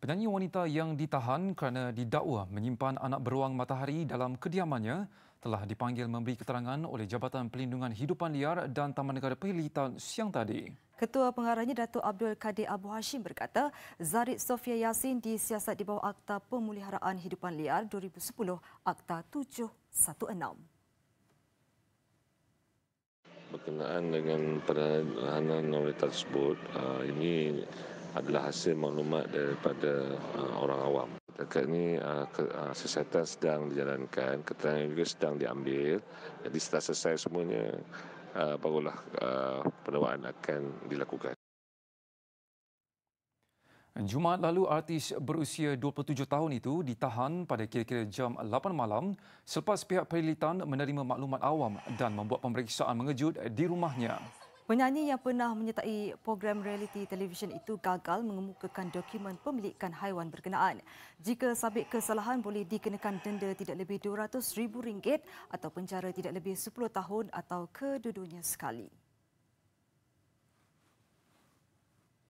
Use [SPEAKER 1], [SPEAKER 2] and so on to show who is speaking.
[SPEAKER 1] Penyanyi wanita yang ditahan kerana didakwa menyimpan anak beruang matahari dalam kediamannya telah dipanggil memberi keterangan oleh Jabatan Pelindungan Hidupan Liar dan Taman Negara Perlitan siang tadi.
[SPEAKER 2] Ketua Pengarahnya Datuk Abdul Kadir Abu Hashim berkata, Zarid Sofia Yasin disiasat di bawah Akta Pemuliharaan Hidupan Liar 2010 Akta 716.
[SPEAKER 3] Berkenaan dengan peranan wanita tersebut, uh, ini adalah hasil maklumat daripada uh, orang awam. Dekat ini uh, ke, uh, siasatan sedang dijalankan, keterangan juga sedang diambil. Jadi setelah selesai semuanya, uh, barulah uh, penewaan akan dilakukan.
[SPEAKER 1] Jumaat lalu, artis berusia 27 tahun itu ditahan pada kira-kira jam 8 malam selepas pihak perlitan menerima maklumat awam dan membuat pemeriksaan mengejut di rumahnya.
[SPEAKER 2] Penyanyi yang pernah menyertai program reality televisyen itu gagal mengemukakan dokumen pemilikan haiwan berkenaan. Jika sabit kesalahan boleh dikenakan denda tidak lebih RM200,000 atau penjara tidak lebih 10 tahun atau kedudunya sekali.